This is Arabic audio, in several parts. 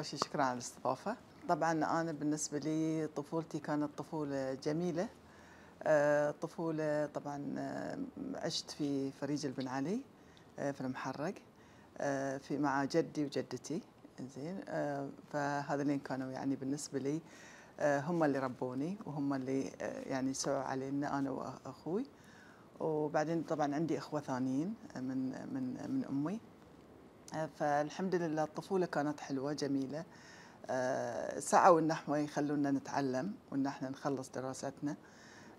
أول شيء شكرا على الاستضافة طبعا أنا بالنسبة لي طفولتي كانت طفولة جميلة آه، طفولة طبعا آه، عشت في فريج البن علي آه، في المحرق في مع جدي وجدتي زين اللي كانوا يعني بالنسبة لي هم اللي ربوني وهم اللي يعني سعوا علينا أنا وأخوي وبعدين طبعا عندي إخوة ثانيين من من من أمي فالحمد لله الطفولة كانت حلوة جميلة آه، سعوا ان احنا يخلونا نتعلم وان احنا نخلص دراستنا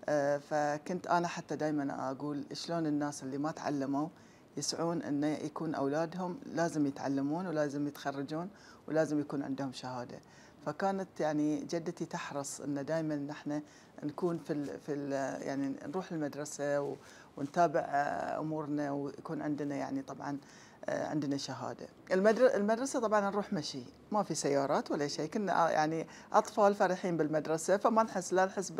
آه، فكنت انا حتى دائما اقول شلون الناس اللي ما تعلموا يسعون ان يكون اولادهم لازم يتعلمون ولازم يتخرجون ولازم يكون عندهم شهاده فكانت يعني جدتي تحرص ان دائما نحن نكون في الـ في الـ يعني نروح المدرسه ونتابع آه، امورنا ويكون عندنا يعني طبعا آه، عندنا شهاده المدرسه طبعا نروح مشي ما في سيارات ولا شيء كنا آه، يعني اطفال فرحين بالمدرسه فما نحس لا نحس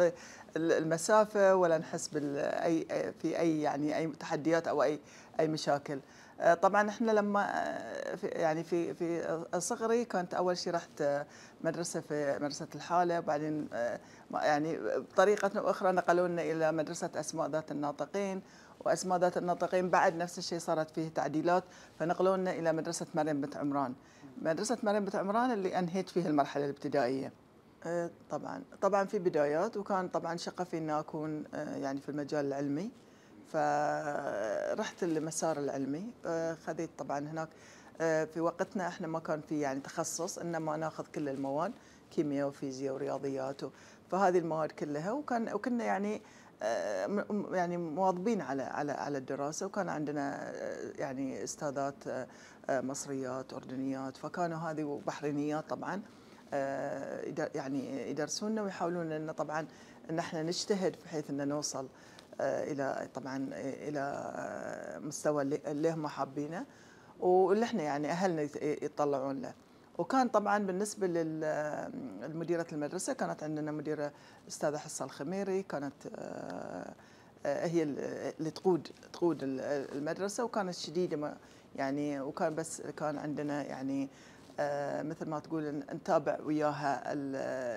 بالمسافه ولا نحس باي في اي يعني اي تحديات او اي اي مشاكل آه، طبعا احنا لما في يعني في في صغري كنت اول شيء رحت مدرسه في مدرسه الحاله وبعدين يعني بطريقه او اخرى نقلونا الى مدرسه اسماء ذات الناطقين واسماء ذات الناطقين بعد نفس الشيء صارت فيه تعديلات فنقلونا إلى مدرسة مريم بنت عمران مدرسة مريم بنت عمران اللي أنهيت فيها المرحلة الابتدائية أه، طبعا طبعا في بدايات وكان طبعا شغفي اني اكون أه، يعني في المجال العلمي فرحت المسار العلمي أه، خذيت طبعا هناك في وقتنا احنا ما كان في يعني تخصص انما ناخذ كل المواد كيمياء وفيزياء ورياضيات فهذه المواد كلها وكان وكنا يعني يعني مواظبين على على على الدراسه وكان عندنا آه، يعني استاذات آه، آه، مصريات اردنيات فكانوا هذه وبحرينيات طبعا يعني يدرسونا ويحاولون ان طبعا نحن نجتهد بحيث ان نوصل الى طبعا الى مستوى اللي هم حابينه واللي احنا يعني اهلنا يتطلعون له. وكان طبعا بالنسبه للمديره المدرسه كانت عندنا مديره استاذه حصه الخميري كانت آه، آه، هي اللي آه، تقود تقود المدرسه وكانت شديده يعني وكان بس كان عندنا يعني مثل ما تقول نتابع وياها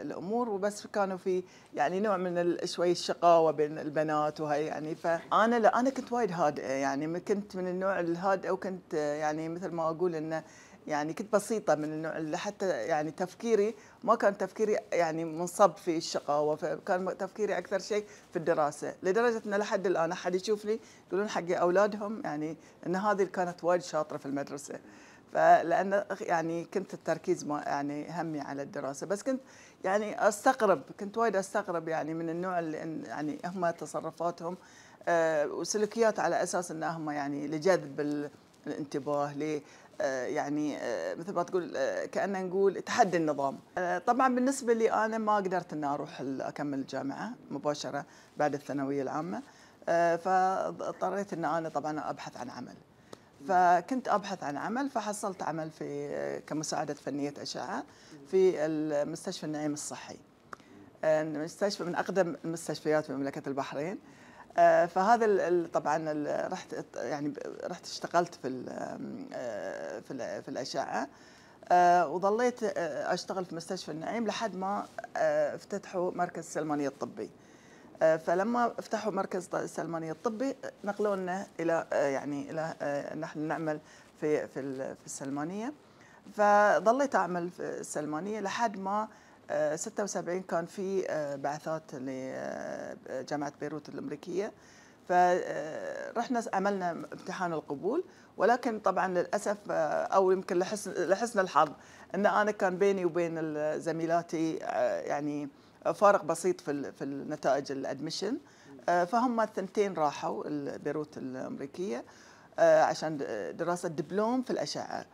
الامور وبس كانوا في يعني نوع من شوي الشقاوه بين البنات وهي يعني فانا لا انا كنت وايد هادئه يعني كنت من النوع الهادئه وكنت يعني مثل ما اقول انه يعني كنت بسيطه من النوع حتى يعني تفكيري ما كان تفكيري يعني منصب في الشقاوه فكان تفكيري اكثر شيء في الدراسه لدرجه ان لحد الان احد يشوفني يقولون حق اولادهم يعني ان هذه كانت وايد شاطره في المدرسه فلان يعني كنت التركيز ما يعني همي على الدراسه بس كنت يعني استغرب كنت وايد استغرب يعني من النوع اللي يعني هم تصرفاتهم آه، وسلوكيات على اساس انهم يعني لجذب الانتباه آه، يعني آه، مثل ما تقول آه، كأننا نقول تحدي النظام طبعا بالنسبة لي أنا ما قدرت أن أروح أكمل الجامعة مباشرة بعد الثانوية العامة فاضطريت أن أنا طبعا أبحث عن عمل فكنت أبحث عن عمل فحصلت عمل في كمساعدة فنية أشعة في المستشفى النعيم الصحي مستشفى من أقدم المستشفيات في مملكة البحرين آه، فهذا طبعا رحت يعني رحت اشتغلت في آه، في في الاشعه آه، وظليت اشتغل في مستشفى النعيم لحد ما افتتحوا مركز السلمانيه الطبي فلما افتحوا مركز السلمانيه الطبي نقلونا الى يعني الى نحن نعمل في في السلمانيه فظليت اعمل في السلمانيه لحد ما 76 كان في آه، بعثات لجامعه آه، بيروت الامريكيه فرحنا آه، عملنا امتحان القبول ولكن طبعا للاسف او يمكن لحسن لحسن الحظ ان انا كان بيني وبين زميلاتي يعني فارق بسيط في في النتائج الادمشن فهم الثنتين راحوا بيروت الامريكيه عشان دراسه دبلوم في الاشعه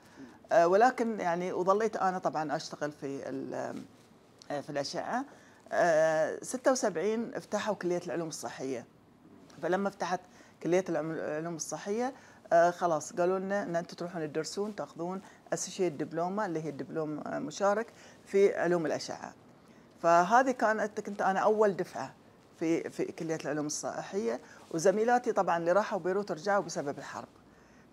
ولكن يعني وظليت انا طبعا اشتغل في آه، في الأشعة 76 آه، افتحوا كلية العلوم الصحية فلما فتحت كلية العلوم الصحية آه، خلاص قالوا لنا ان انتم تروحون تدرسون تاخذون اسوشيت دبلوما اللي هي الدبلوم مشارك في علوم الاشعه. فهذه كانت كنت انا اول دفعه في في كليه العلوم الصحيه وزميلاتي طبعا اللي راحوا بيروت رجعوا بسبب الحرب.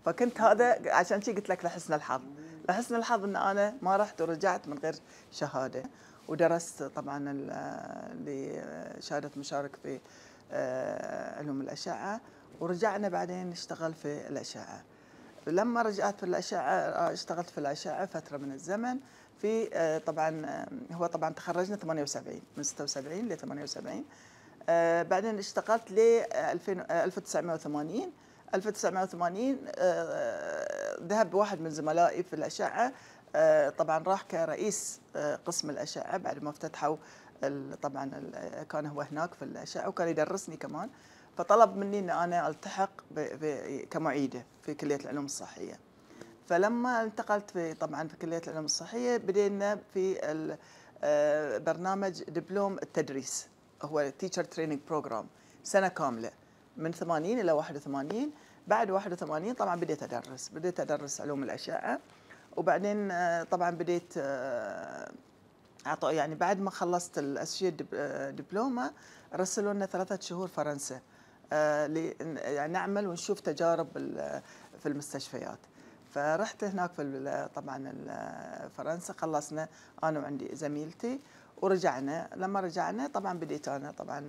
فكنت هذا عشان شي قلت لك لحسن الحظ، لحسن الحظ ان انا ما رحت ورجعت من غير شهاده. ودرست طبعا لشهاده مشارك في آه، علوم الاشعه ورجعنا بعدين اشتغل في الاشعه لما رجعت في الاشعه آه، اشتغلت في الاشعه فتره من الزمن في آه، طبعا هو طبعا تخرجنا 78 من 76 ل 78 بعدين اشتغلت ل 1980 1980 ذهب واحد من زملائي في الاشعه آه، طبعا راح كرئيس آه، قسم الأشعة بعد ما افتتحوا طبعا كان هو هناك في الأشعة وكان يدرسني كمان فطلب مني أن أنا ألتحق كمعيدة في كلية العلوم الصحية فلما انتقلت في طبعا في كلية العلوم الصحية بدينا في آه، برنامج دبلوم التدريس هو تيتشر تريننج بروجرام سنة كاملة من 80 إلى 81 بعد 81 طبعا بديت أدرس بديت أدرس علوم الأشعة وبعدين آه، طبعا بديت آه، اعطوا يعني بعد ما خلصت الاسيويه آه، دبلومه رسلوا لنا ثلاثه شهور فرنسا يعني نعمل ونشوف تجارب في المستشفيات فرحت هناك في طبعا فرنسا خلصنا انا وعندي زميلتي ورجعنا لما رجعنا طبعا بديت انا طبعا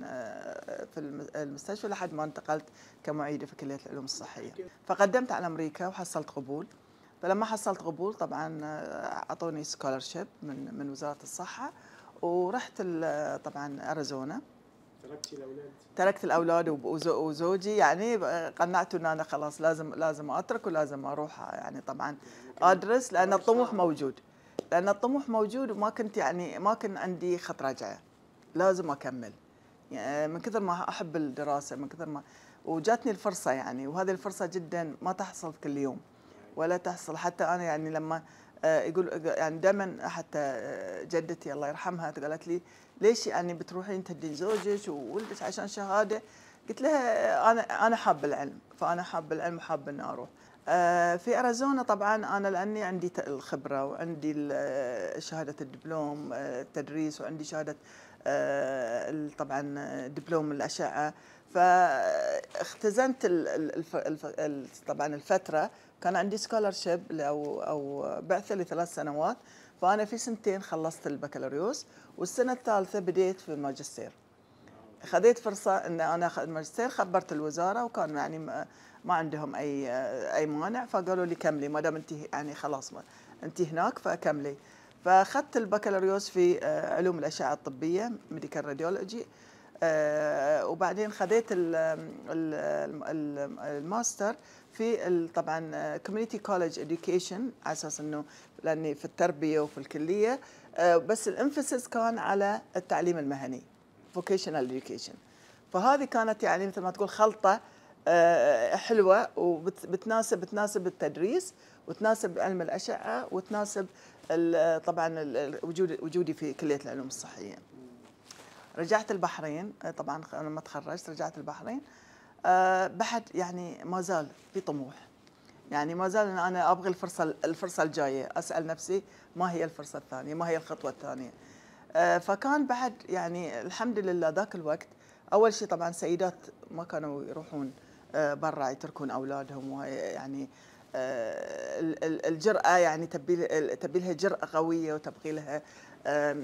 في المستشفى لحد ما انتقلت كمعيده في كليه العلوم الصحيه فقدمت على امريكا وحصلت قبول فلما حصلت قبول طبعا آه، اعطوني سكولرشيب من من وزاره الصحه ورحت آه، طبعا اريزونا تركت الاولاد تركت الاولاد وزوجي يعني آه، قنعته ان انا خلاص لازم لازم اترك ولازم اروح يعني طبعا ادرس لان الطموح موجود لان الطموح موجود وما كنت يعني ما كان عندي خط رجعه لازم اكمل يعني من كثر ما احب الدراسه من كثر ما وجاتني الفرصه يعني وهذه الفرصه جدا ما تحصل كل يوم ولا تحصل حتى انا يعني لما آه، يقول يعني دائما حتى آه، جدتي الله يرحمها قالت لي ليش يعني بتروحين انت زوجك وولدك عشان شهاده قلت لها انا انا حاب العلم فانا حاب العلم وحاب اني اروح آه، في اريزونا طبعا انا لاني عندي الخبره وعندي شهاده الدبلوم التدريس وعندي شهاده طبعا دبلوم الاشعه فاختزنت طبعا الفتره كان عندي سكولرشيب او او بعثه لثلاث سنوات فانا في سنتين خلصت البكالوريوس والسنه الثالثه بديت في الماجستير خذيت فرصه ان انا اخذ الماجستير خبرت الوزاره وكان يعني ما, عندهم اي اي مانع فقالوا لي كملي ما دام انت يعني خلاص ما انت هناك فكملي فاخذت البكالوريوس في آه، علوم الاشعه الطبيه ميديكال راديولوجي آه، وبعدين خذيت الماستر في طبعا كوميونتي كولج اديوكيشن على اساس انه لاني في التربيه وفي الكليه آه، بس الانفسس كان على التعليم المهني فوكيشنال اديوكيشن فهذه كانت يعني مثل ما تقول خلطه آه، حلوه وبتناسب بتناسب التدريس وتناسب علم الاشعه وتناسب طبعا وجودي في كليه العلوم الصحيه. رجعت البحرين آه، طبعا لما تخرجت رجعت البحرين آه، بعد يعني ما زال في طموح يعني ما زال انا ابغي الفرصه الفرصه الجايه اسال نفسي ما هي الفرصه الثانيه ما هي الخطوه الثانيه آه، فكان بعد يعني الحمد لله ذاك الوقت اول شيء طبعا سيدات ما كانوا يروحون برا يتركون اولادهم يعني الجراه يعني تبي تبي لها جراه قويه وتبقي لها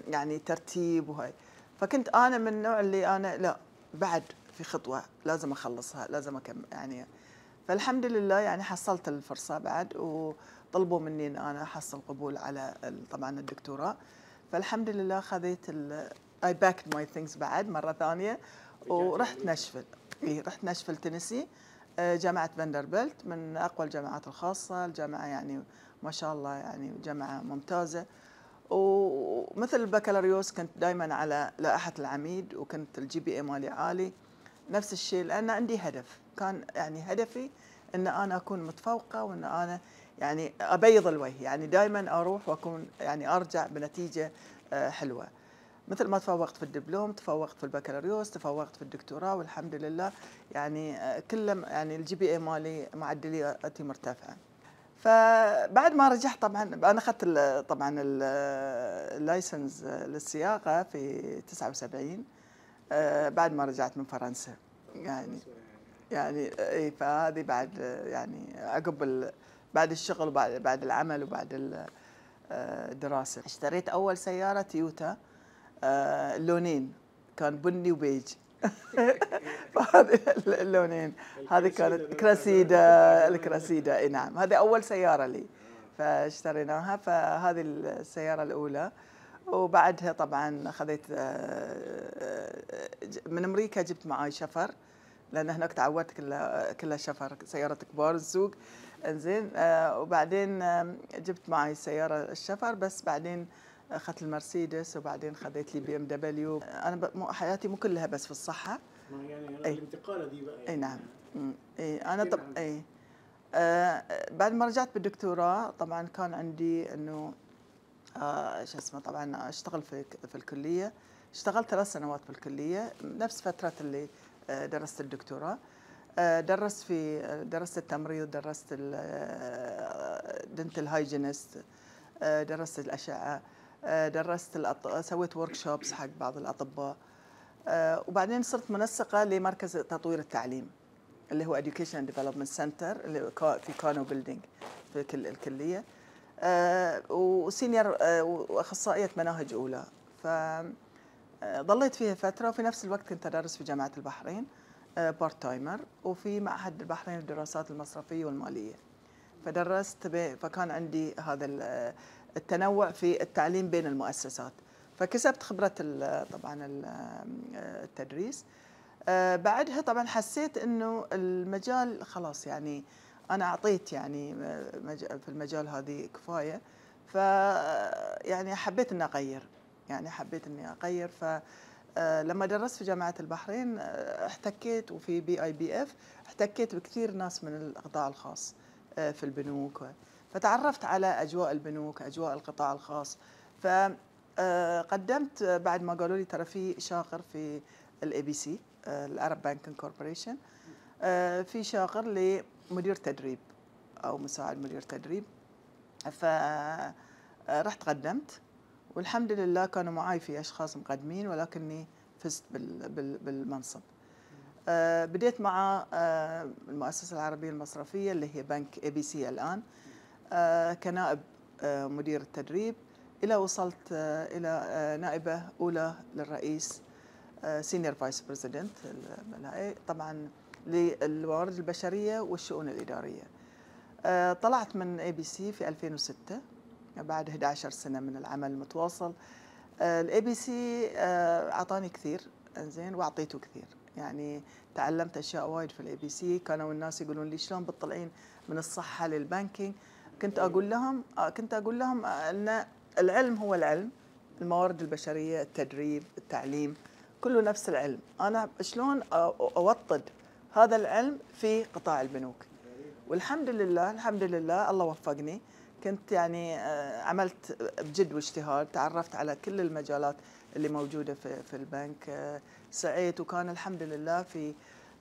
يعني ترتيب وهي فكنت انا من النوع اللي انا لا بعد في خطوه لازم اخلصها لازم اكمل يعني فالحمد لله يعني حصلت الفرصه بعد وطلبوا مني ان انا احصل قبول على طبعا الدكتوراه فالحمد لله خذيت اي باكد ماي ثينكس بعد مره ثانيه ورحت نشفل اي رحت نشفل تنسي آه، جامعه فندربلت من اقوى الجامعات الخاصه الجامعه يعني ما شاء الله يعني جامعه ممتازه ومثل البكالوريوس كنت دائما على لائحه العميد وكنت الجي بي اي مالي عالي نفس الشيء لان عندي هدف كان يعني هدفي ان انا اكون متفوقه وان انا يعني ابيض الوجه يعني دائما اروح واكون يعني ارجع بنتيجه آه، حلوه مثل ما تفوقت في الدبلوم تفوقت في البكالوريوس تفوقت في الدكتوراه والحمد لله يعني آه، كل يعني الجي بي اي مالي معدلياتي مرتفعه فبعد ما رجعت طبعا انا اخذت طبعا اللايسنس للسياقه في 79 آه، بعد ما رجعت من فرنسا يعني يعني اي فهذه بعد يعني عقب بعد الشغل وبعد بعد العمل وبعد آه، الدراسه اشتريت اول سياره تويوتا آه، لونين كان بني وبيج فهذه اللونين هذه كانت كراسيدا الكراسيدا اي نعم هذه اول سياره لي فاشتريناها فهذه السياره الاولى وبعدها طبعا خذيت آه، آه، من امريكا جبت معاي شفر لان هناك تعودت كلها كلها شفر سياره كبار السوق انزين آه، وبعدين جبت معي سياره الشفر بس بعدين اخذت المرسيدس وبعدين خذيت لي بي ام دبليو انا حياتي مو كلها بس في الصحه يعني أي. الانتقاله دي بقى يعني. اي نعم اي انا طب نعم. اي آه بعد ما رجعت بالدكتوراه طبعا كان عندي انه آه شو اسمه طبعا اشتغل في في الكليه اشتغلت ثلاث سنوات في الكليه نفس فتره اللي آه، درست الدكتوراه آه، درست في آه، درست التمريض درست الدنتال هايجينست درست الاشعه آه، درست الأط... سويت ورك شوبس حق بعض الاطباء آه، وبعدين صرت منسقه لمركز تطوير التعليم اللي هو Education and Development Center اللي في كانو بيلدينج في الكليه آه، وسينيور واخصائيه مناهج اولى ف ضليت فيها فتره وفي نفس الوقت كنت ادرس في جامعه البحرين بارت تايمر وفي معهد البحرين للدراسات المصرفيه والماليه فدرست فكان عندي هذا التنوع في التعليم بين المؤسسات فكسبت خبرة طبعا التدريس آه، بعدها طبعا حسيت انه المجال خلاص يعني انا اعطيت يعني آه، في المجال هذه كفايه ف آه، يعني حبيت اني اغير يعني حبيت اني اغير ف لما درست في جامعه البحرين احتكيت وفي بي اي بي اف احتكيت بكثير ناس من القطاع الخاص في البنوك فتعرفت على أجواء البنوك أجواء القطاع الخاص فقدمت آه، آه، بعد ما قالوا لي ترى في شاقر في الاي بي سي العرب بانكينج كوربوريشن في شاقر لمدير تدريب او مساعد مدير تدريب فرحت آه، قدمت والحمد لله كانوا معي في اشخاص مقدمين ولكني فزت بالمنصب بديت مع المؤسسه العربيه المصرفيه اللي هي بنك اي بي سي الان آه، كنائب آه، مدير التدريب إلى وصلت آه، إلى نائبة أولى للرئيس سينيور فايس بريزيدنت طبعا للموارد البشرية والشؤون الإدارية طلعت من اي بي سي في 2006 بعد 11 سنه من العمل المتواصل الاي بي سي اعطاني كثير انزين واعطيته كثير يعني تعلمت اشياء وايد في الاي بي سي كانوا الناس يقولون لي شلون بتطلعين من الصحه للبانكينج كنت اقول لهم آه، كنت اقول لهم آه، ان العلم هو العلم الموارد البشريه التدريب التعليم كله نفس العلم انا شلون اوطد هذا العلم في قطاع البنوك والحمد لله الحمد لله الله وفقني كنت يعني آه، عملت بجد واجتهاد تعرفت على كل المجالات اللي موجوده في في البنك سعيت وكان الحمد لله في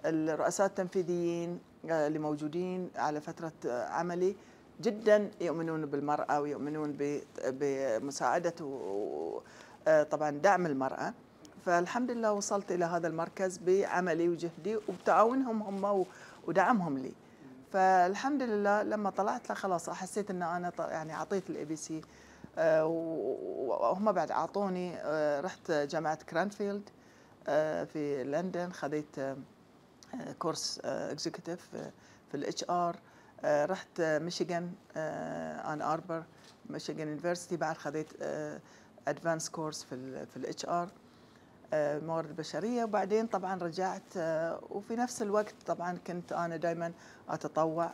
الرؤساء التنفيذيين اللي موجودين على فتره عملي جدا يؤمنون بالمرأة ويؤمنون بمساعدة وطبعا آه، دعم المرأة فالحمد لله وصلت إلى هذا المركز بعملي وجهدي وبتعاونهم هم ودعمهم لي فالحمد لله لما طلعت له خلاص حسيت ان انا يعني عطيت الاي آه، بي سي وهم بعد اعطوني آه، رحت جامعه كرانفيلد في لندن خذيت كورس اكزيكتيف في الاتش ار آه، رحت ميشيغان آه، ان اربر ميشيغان يونيفرستي بعد خذيت ادفانس آه، كورس في في الاتش ار الموارد البشريه وبعدين طبعا رجعت وفي نفس الوقت طبعا كنت انا دائما اتطوع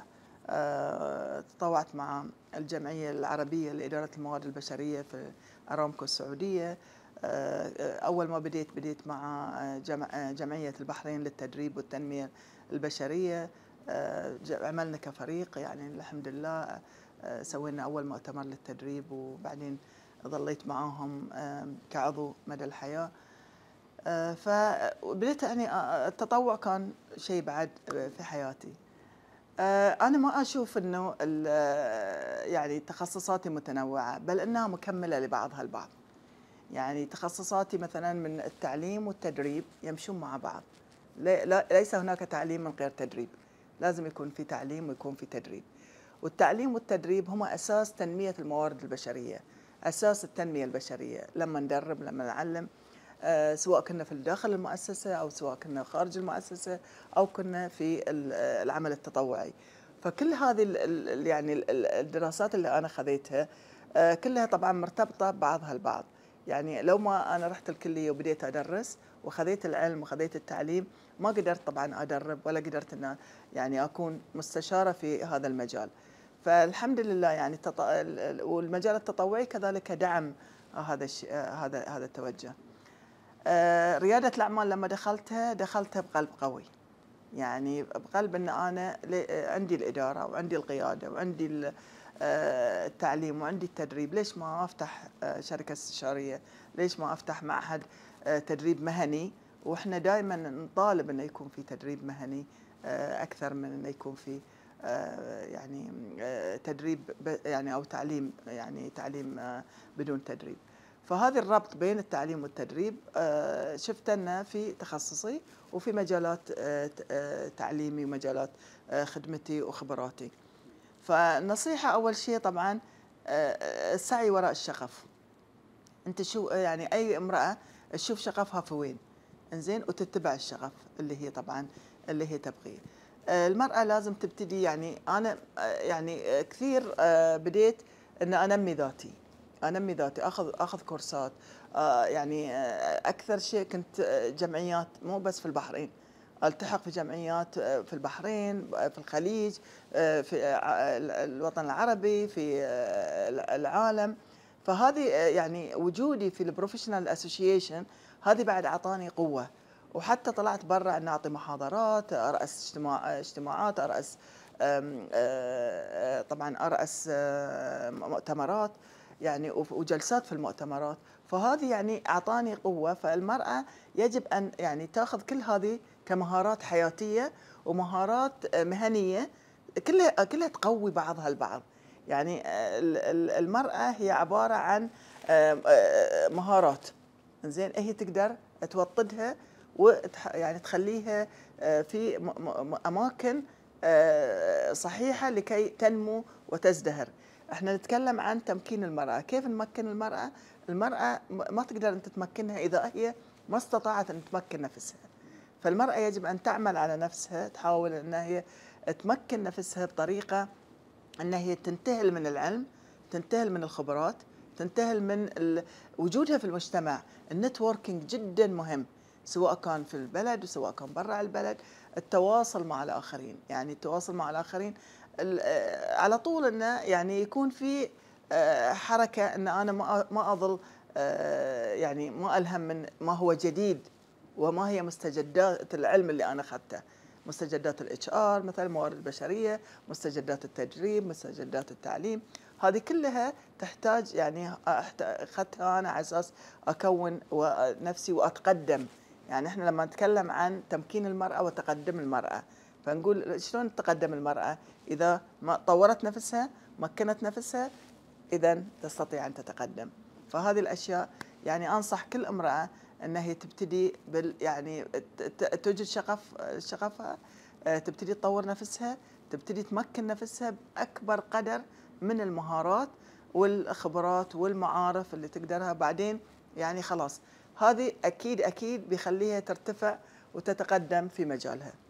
تطوعت مع الجمعيه العربيه لاداره الموارد البشريه في ارامكو السعوديه اول ما بديت بديت مع جمعيه البحرين للتدريب والتنميه البشريه آه، عملنا كفريق يعني الحمد لله آه، سوينا أول مؤتمر للتدريب وبعدين ظليت معاهم كعضو مدى الحياة آه، فبديت يعني التطوع كان شيء بعد في حياتي أنا ما أشوف أنه يعني تخصصاتي متنوعة بل أنها مكملة لبعضها البعض يعني تخصصاتي مثلا من التعليم والتدريب يمشون مع بعض ليس هناك تعليم من غير تدريب لازم يكون في تعليم ويكون في تدريب والتعليم والتدريب هما أساس تنمية الموارد البشرية أساس التنمية البشرية لما ندرب لما نعلم آه، سواء كنا في داخل المؤسسة أو سواء كنا خارج المؤسسة أو كنا في آه، العمل التطوعي فكل هذه يعني الدراسات اللي أنا خذيتها آه، كلها طبعا مرتبطة بعضها البعض يعني لو ما أنا رحت الكلية وبديت أدرس وخذيت العلم وخذيت التعليم ما قدرت طبعا ادرب ولا قدرت ان يعني اكون مستشاره في هذا المجال فالحمد لله يعني التط... والمجال التطوعي كذلك دعم هذا الش... هذا هذا التوجه آه، رياده الاعمال لما دخلتها دخلتها بقلب قوي يعني بقلب ان انا عندي الاداره وعندي القياده وعندي آه، التعليم وعندي التدريب ليش ما افتح آه، شركه استشاريه ليش ما افتح معهد آه، تدريب مهني واحنا دائما نطالب انه يكون في تدريب مهني آه، اكثر من انه يكون في آه، يعني تدريب يعني او تعليم يعني تعليم بدون تدريب فهذا الربط بين التعليم والتدريب شفت انه في تخصصي وفي مجالات تعليمي ومجالات خدمتي وخبراتي فالنصيحه اول شيء طبعا السعي وراء الشغف انت شو يعني اي امراه تشوف شغفها في وين انزين وتتبع الشغف اللي هي طبعا اللي هي تبغيه آه، المرأة لازم تبتدي يعني أنا آه، يعني آه، كثير بديت أن أنمي ذاتي أنمي ذاتي أخذ أخذ كورسات يعني أكثر شيء كنت جمعيات مو بس في البحرين التحق في جمعيات في البحرين في الخليج في الوطن العربي في العالم فهذه آه، يعني وجودي في البروفيشنال اسوشيشن هذه بعد اعطاني قوه وحتى طلعت برا ان اعطي محاضرات اراس اجتماع آه، اجتماعات اراس آه، طبعا اراس مؤتمرات يعني وجلسات في المؤتمرات فهذه يعني اعطاني قوه فالمراه يجب ان يعني تاخذ كل هذه كمهارات حياتيه ومهارات مهنيه كلها كلها تقوي بعضها البعض يعني آه، المرأة هي عبارة عن آه، آه، مهارات زين هي تقدر توطدها يعني تخليها في أماكن صحيحة لكي تنمو وتزدهر احنا نتكلم عن تمكين المرأة كيف نمكن المرأة المرأة ما تقدر أن تتمكنها إذا هي ما استطاعت أن تمكن نفسها فالمرأة يجب أن تعمل على نفسها تحاول أن هي تمكن نفسها بطريقة ان هي تنتهل من العلم تنتهل من الخبرات تنتهل من وجودها في المجتمع النتوركينج جدا مهم سواء كان في البلد وسواء كان برا البلد التواصل مع الآخرين يعني التواصل مع الآخرين آه، على طول أنه يعني يكون في آه، حركة أن أنا ما أظل آه، يعني ما ألهم من ما هو جديد وما هي مستجدات العلم اللي أنا أخذته مستجدات الاتش ار مثلا الموارد البشريه مستجدات التدريب مستجدات التعليم هذه كلها تحتاج يعني اخذتها انا على اساس اكون نفسي واتقدم يعني احنا لما نتكلم عن تمكين المراه وتقدم المراه فنقول شلون تقدم المراه اذا ما طورت نفسها مكنت نفسها اذا تستطيع ان تتقدم فهذه الاشياء يعني انصح كل امراه انها هي تبتدي بال يعني توجد شغف شغفها آه، تبتدي تطور نفسها تبتدي تمكن نفسها باكبر قدر من المهارات والخبرات والمعارف اللي تقدرها بعدين يعني خلاص هذه اكيد اكيد بيخليها ترتفع وتتقدم في مجالها.